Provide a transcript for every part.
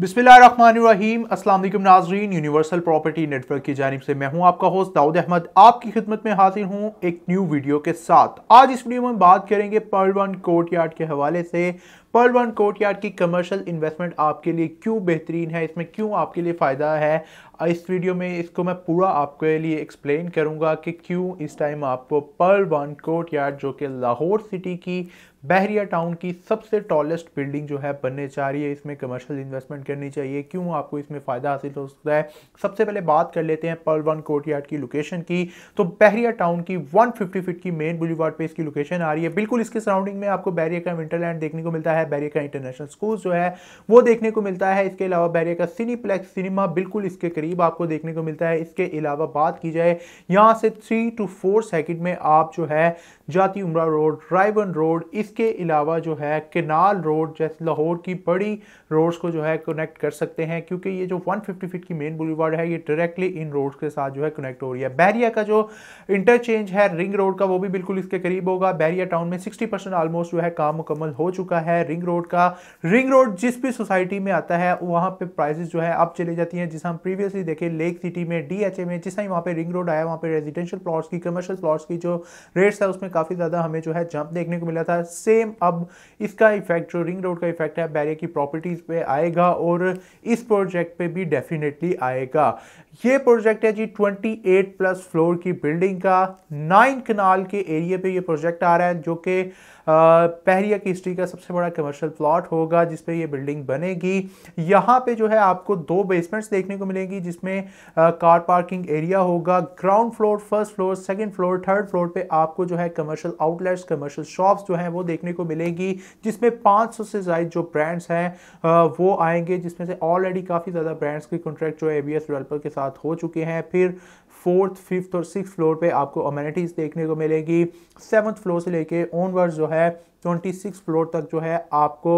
बिस्मिल्लाम असल नाजरीन universal property network की जानब से मैं हूं आपका होस्ट दाऊद अहमद आपकी खिदमत में हाजिर हूं एक न्यू वीडियो के साथ आज इस वीडियो में बात करेंगे वन कोर्ट यार्ड के हवाले से वन कोर्ट यार्ड की कमर्शियल इन्वेस्टमेंट आपके लिए क्यों बेहतरीन है इसमें क्यों आपके लिए फ़ायदा है इस वीडियो में इसको मैं पूरा आपके लिए एक्सप्लेन करूंगा कि क्यों इस टाइम आपको पर्ल वन कोर्ट यार्ड जो कि लाहौर सिटी की बहरिया टाउन की सबसे टॉलेस्ट बिल्डिंग जो है बनने जा रही है इसमें कमर्शियल इन्वेस्टमेंट करनी चाहिए क्यों आपको इसमें फ़ायदा हासिल हो सकता है सबसे पहले बात कर लेते हैं पर्ल वन कोर्ट यार्ड की लोकेशन की तो बहरिया टाउन की फिफ्टी फिट की मेन बुलीवार्ड पर इसकी लोकेशन आ रही है बिल्कुल इसके सराउंडिंग में आपको बैरिया का विंटरलैंड देखने को मिलता है बैरिया का इंटरनेशनल स्कूल जो है वो देखने को मिलता है इसके अलावा बैरिया का सिनीप्लेक्स सिनेमा बिल्कुल इसके करीब करीब आपको देखने को मिलता है इसके अलावा बात की जाए यहाँ से थ्री टू फोर सेकेंड में आप जो है जाती उमरा रोड रायबन रोड इसके अलावा जो है किनाल रोड जैसे लाहौर की बड़ी रोड्स को जो है कनेक्ट कर सकते हैं क्योंकि ये जो 150 फिट की मेन बुलीवार्ड है ये डायरेक्टली इन रोड्स के साथ जो है कनेक्ट हो रही है बैरिया का जो इंटरचेंज है रिंग रोड का वो भी बिल्कुल इसके करीब होगा बैरिया टाउन में सिक्सटी परसेंट ऑलमोस्ट जो है काम मुकम्मल हो चुका है रिंग रोड का रिंग रोड जिस भी सोसाइटी में आता है वहाँ पर प्राइजेस जो है अब चले जाती हैं जिस हम प्रीवियस कंसिस्टेंसी देखे लेक सिटी में डी एच ए में जिस टाइम वहाँ पर रिंग रोड आया वहाँ पे रेजिडेंशियल प्लॉट्स की कमर्शियल प्लॉट्स की जो रेट्स है उसमें काफ़ी ज़्यादा हमें जो है जंप देखने को मिला था सेम अब इसका इफेक्ट जो रिंग रोड का इफेक्ट है बैरियर की प्रॉपर्टीज़ पे आएगा और इस प्रोजेक्ट पे भी डेफिनेटली आएगा ये प्रोजेक्ट है जी 28 प्लस फ्लोर की बिल्डिंग का नाइन कनाल के एरिया पे ये प्रोजेक्ट आ रहा है जो कि पहरिया की हिस्ट्री का सबसे बड़ा कमर्शियल प्लॉट होगा जिस पे ये बिल्डिंग बनेगी यहाँ पे जो है आपको दो बेसमेंट्स देखने को मिलेंगी जिसमें कार पार्किंग एरिया होगा ground floor first floor second floor third floor पर आपको जो है कमर्शल आउटलेट्स कमर्शल शॉप्स जो हैं वो देखने को मिलेंगी जिसमें 500 से ज्यादा जो ब्रांड्स हैं वो आएंगे जिसमें से ऑलरेडी काफ़ी ज़्यादा ब्रांड्स के कॉन्ट्रैक्ट जो है ए बी डेवलपर के साथ हो चुके हैं फिर फोर्थ फिफ्थ और सिक्स फ्लोर पे आपको अमेनिटीज़ देखने को मिलेगी सेवन्थ फ्लोर से लेके ऑनवर्ड्स जो है ट्वेंटी सिक्स फ्लोर तक जो है आपको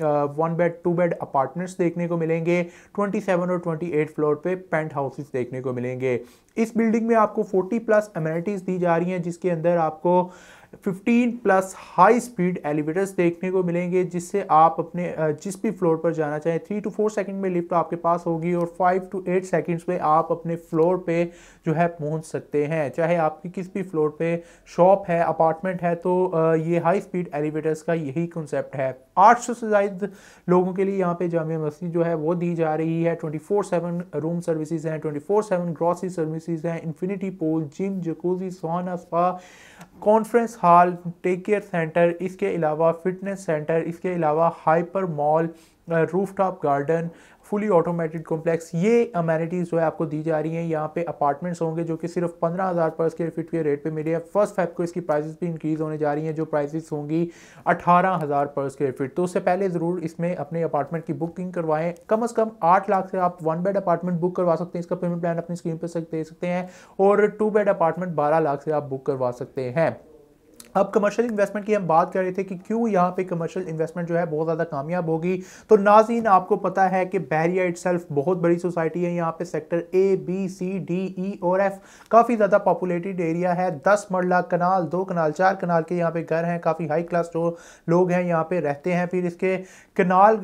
one bed two bed apartments देखने को मिलेंगे 27 और 28 फ्लोर पे पेंट हाउसेस देखने को मिलेंगे इस बिल्डिंग में आपको 40 प्लस अमेनिटीज़ दी जा रही हैं जिसके अंदर आपको 15 प्लस हाई स्पीड एलिवेटर्स देखने को मिलेंगे जिससे आप अपने जिस भी फ्लोर पर जाना चाहें थ्री टू फोर सेकंड में लिफ्ट आपके पास होगी और फाइव टू एट सेकंड्स में आप अपने फ्लोर पे जो है पहुंच सकते हैं चाहे आपकी किस भी फ्लोर पे शॉप है अपार्टमेंट है तो ये हाई स्पीड एलिवेटर्स का यही कंसेप्ट है आठ से ज़्यादा लोगों के लिए यहाँ पे जामिया मस्जिद जो है वो दी जा रही है फोर सेवन रूम सर्विसेज हैं twenty four seven grocery services हैं infinity pool gym jacuzzi sauna spa conference hall take care centre इसके अलावा फिटनेस सेंटर इसके अलावा hyper mall rooftop garden fully automated complex ये अमेनिटीज़ जो है आपको दी जा रही हैं यहाँ पे अपार्टमेंट्स होंगे जो कि सिर्फ पंद्रह हज़ार पर स्क्यर फीट के रेट पे मिले हैं फर्स्ट फाइव को इसकी प्राइसेस भी इंक्रीज़ होने जा रही हैं जो प्राइसेस होंगी अठारह हज़ार पर स्क्यर फीट तो उससे पहले ज़रूर इसमें अपने अपार्टमेंट की बुकिंग करवाएं कम अज़ कम आठ लाख से आप वन बेड अपार्टमेंट बुक करवा सकते हैं इसका पेमेंट प्लान अपनी स्क्रीन पर दे सकते हैं और टू बेड अपार्टमेंट बारह लाख से आप बुक करवा सकते हैं अब कमर्शियल इन्वेस्टमेंट की हम बात कर रहे थे कि क्यों यहाँ पे कमर्शियल इन्वेस्टमेंट जो है बहुत ज़्यादा कामयाब होगी तो नाजीन आपको पता है कि बैरिया इट बहुत बड़ी सोसाइटी है यहाँ पे sector A B C D E और एफ काफ़ी ज़्यादा पॉपुलेटेड एरिया है दस मरला कनाल दो कनाल चार कनाल के यहाँ पे घर हैं काफ़ी हाई क्लास जो लोग हैं यहाँ पे रहते हैं फिर इसके कनाल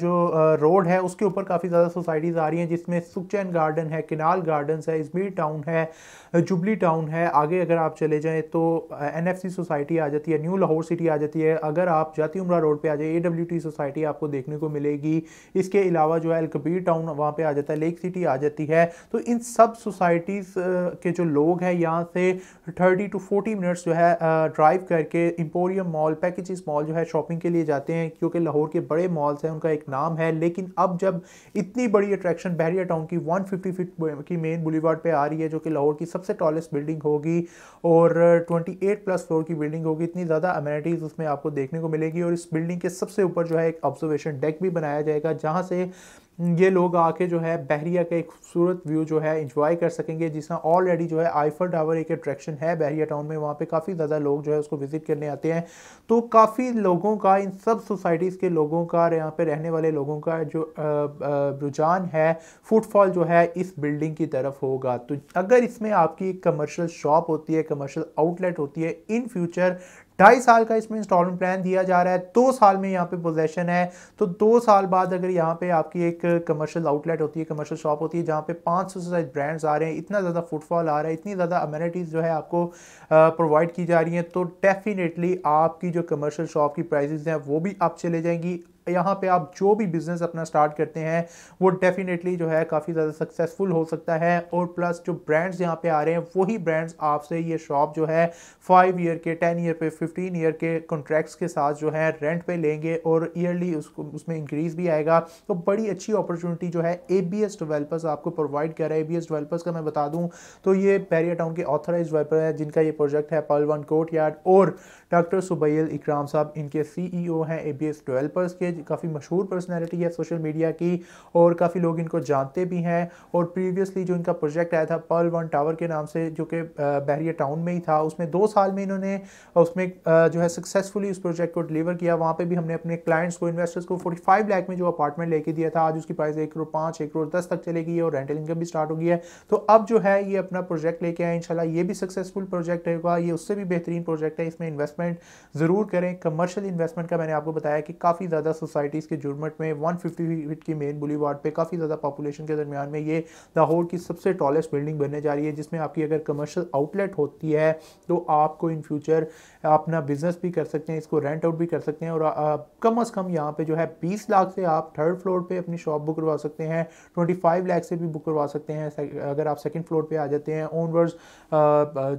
जो रोड है उसके ऊपर काफ़ी ज़्यादा सोसाइटीज़ आ रही हैं जिसमें सुखचैन गार्डन है किनाल गार्डन है इजमीर टाउन है जुबली टाउन है आगे अगर आप चले जाएँ तो एन एफ सोसाइटी सोसाइटी आ जाती है न्यू लाहौर सिटी आ जाती है अगर आप जाती उमरा रोड पे आ जाए ए डब्ल्यू टी सोसाइटी आपको देखने को मिलेगी इसके अलावा जो है अलकबीर टाउन वहाँ पे आ जाता है लेक सिटी आ जाती है तो इन सब सोसाइटीज़ के जो लोग हैं यहाँ से थर्टी टू फोर्टी मिनट्स जो है ड्राइव करके इम्पोरियम मॉल पैकेज मॉल जो है शॉपिंग के लिए जाते हैं क्योंकि लाहौर के बड़े मॉल्स हैं उनका एक नाम है लेकिन अब जब इतनी बड़ी अट्रैक्शन बहरिया टाउन की 150 फिट की मेन बुलीवार्ड पे आ रही है जो कि लाहौर की सबसे टॉलेस्ट बिल्डिंग होगी और 28 प्लस फ्लोर की बिल्डिंग होगी इतनी ज़्यादा अमेनिटीज़ उसमें आपको देखने को मिलेगी और इस बिल्डिंग के सबसे ऊपर जो है एक ऑब्जर्वेशन डेक भी बनाया जाएगा जहाँ से ये लोग आके जो है बहरिया का एक खूबसूरत व्यू जो है इंजॉय कर सकेंगे जिस तरह ऑलरेडी जो है आईफल टावर एक अट्रैक्शन है बहरिया टाउन में वहाँ पे काफ़ी ज़्यादा लोग जो है उसको विज़िट करने आते हैं तो काफ़ी लोगों का इन सब सोसाइटीज़ के लोगों का यहाँ पे रहने वाले लोगों का जो रुझान है फुटफॉल जो है इस बिल्डिंग की तरफ होगा तो अगर इसमें आपकी कमर्शल शॉप होती है कमर्शल आउटलेट होती है इन फ्यूचर ढाई साल का इसमें इंस्टॉलमेंट प्लान दिया जा रहा है दो साल में यहाँ पे पोजेशन है तो दो साल बाद अगर यहाँ पे आपकी एक कमर्शियल आउटलेट होती है कमर्शियल शॉप होती है जहाँ पे पाँच सौ से ब्रांड्स आ रहे हैं इतना ज़्यादा फुटफॉल आ रहा है इतनी ज़्यादा अमेनिटीज़ जो है आपको प्रोवाइड की जा रही हैं तो डेफिनेटली आपकी जो कमर्शल शॉप की प्राइजेज़ हैं वो भी आप चले जाएंगी यहाँ पे आप जो भी बिज़नेस अपना स्टार्ट करते हैं वो डेफिनेटली जो है काफ़ी ज़्यादा सक्सेसफुल हो सकता है और प्लस जो ब्रांड्स यहाँ पे आ रहे हैं वही ब्रांड्स आपसे ये शॉप जो है फाइव ईयर के टेन ईयर पे फिफ्टीन ईयर के कॉन्ट्रैक्ट्स के साथ जो है रेंट पे लेंगे और ईयरली उसको उसमें इंक्रीज़ भी आएगा तो बड़ी अच्छी अपॉर्चुनिटी जो है ए बी एस डेवलपर्स आपको प्रोवाइड कर रहे हैं ए बी एस डेवलपर्स का मैं बता दूँ तो ये पैरिया टाउन के ऑथराइज डेवलपर है जिनका ये प्रोजेक्ट है पलवन कोर्ट यार्ड और डॉक्टर सुबैल इकराम साहब इनके सी ई ओ हैं ए बी एस डेवलपर्स के काफ़ी मशहूर पर्सनैलिटी है सोशल मीडिया की और काफ़ी लोग इनको जानते भी हैं और प्रीवियसली जो इनका प्रोजेक्ट आया था पर्ल वन टावर के नाम से जो कि बहरिया टाउन में ही था उसमें दो साल में इन्होंने उसमें जो है सक्सेसफुली उस प्रोजेक्ट को डिलीवर किया वहाँ पर भी हमने अपने क्लाइंट्स को इन्वेस्टर्स को फोर्टी फाइव में जो अपार्टमेंट लेके दिया था आज उसकी प्राइस एक करोड़ पाँच एक करोड़ दस तक चलेगी और रेंटल इनकम भी स्टार्ट हो गई है तो अब जो है ये अपना प्रोजेक्ट लेके आए इनशाला ये भी सक्सेसफुल प्रोजेक्ट रहेगा ये उससे भी बेहतरीन प्रोजेक्ट है इसमें इन्वेस्टमेंट ज़रूर करें कमर्शियल इन्वेस्टमेंट का मैंने आपको बताया कि काफ़ी ज़्यादा सोसाइटीज़ के जुर्मट में वन फिफ्टी की मेन बुलीवार्ड पे काफ़ी ज़्यादा पॉपुलेशन के दरमियान में ये लाहौर की सबसे टॉलेस्ट बिल्डिंग बनने जा रही है जिसमें आपकी अगर कमर्शल आउटलेट होती है तो आपको इन फ्यूचर अपना बिजनेस भी कर सकते हैं इसको रेंट आउट भी कर सकते हैं और कम अज़ कम यहाँ पर जो है बीस लाख से आप थर्ड फ्लोर पर अपनी शॉप बुक करवा सकते हैं ट्वेंटी फाइव लाख से भी बुक करवा सकते हैं अगर आप सेकेंड फ्लोर पर आ जाते हैं ओनवर्स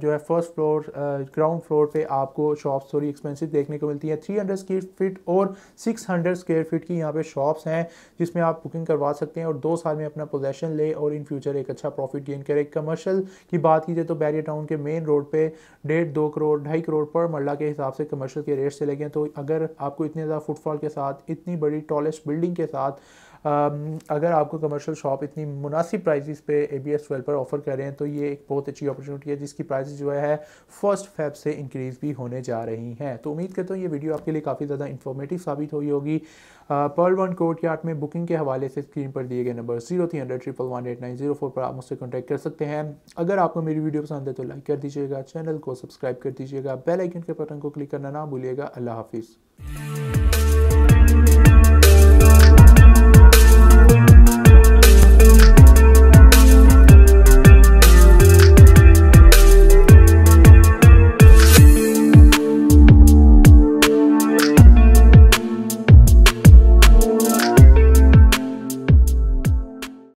जो है फर्स्ट फ्लोर ग्राउंड फ्लोर पर आपको शॉप थोड़ी एक्सपेंसिव देखने को मिलती है थ्री हंड्रेड स्क्वेयर फिट और six hundred hundred square feet की यहाँ पे शॉप्स हैं जिसमें आप बुकिंग करवा सकते हैं और दो साल में अपना पोजेशन ले और इन फ्यूचर एक अच्छा प्रॉफिट गेन करें कमर्शियल की बात की जाए तो बैरिया टाउन के मेन रोड पे डेढ़ दो करोड़ ढाई करोड़ पर मरला के हिसाब से कमर्शियल के रेट से लगे तो अगर आपको इतने ज़्यादा फुटफॉल के साथ इतनी बड़ी टॉलेस्ट बिल्डिंग के साथ Um, अगर आपको कमर्शियल शॉप इतनी मुनासिब प्राइजिस पे ए बी एस पर ऑफर कर रहे हैं तो ये एक बहुत अच्छी अपॉर्चुनिटी है जिसकी प्राइस जो है फर्स्ट फैब से इंक्रीज़ भी होने जा रही हैं तो उम्मीद करता हूँ ये वीडियो आपके लिए काफ़ी ज़्यादा इन्फॉर्मेटिव साबित हुई होगी पर्ल वन कोर्ट यार्ड में बुकिंग के हवाले से स्क्रीन पर दिए गए number zero three hundred triple one eight nine zero four पर आप मुझसे कॉन्टैक्ट कर सकते हैं अगर आपको मेरी वीडियो पसंद है तो लाइक कर दीजिएगा चैनल को सब्सक्राइब कर दीजिएगा बेल आइकन के बटन को क्लिक करना ना भूलिएगा अल्लाह हाफिज़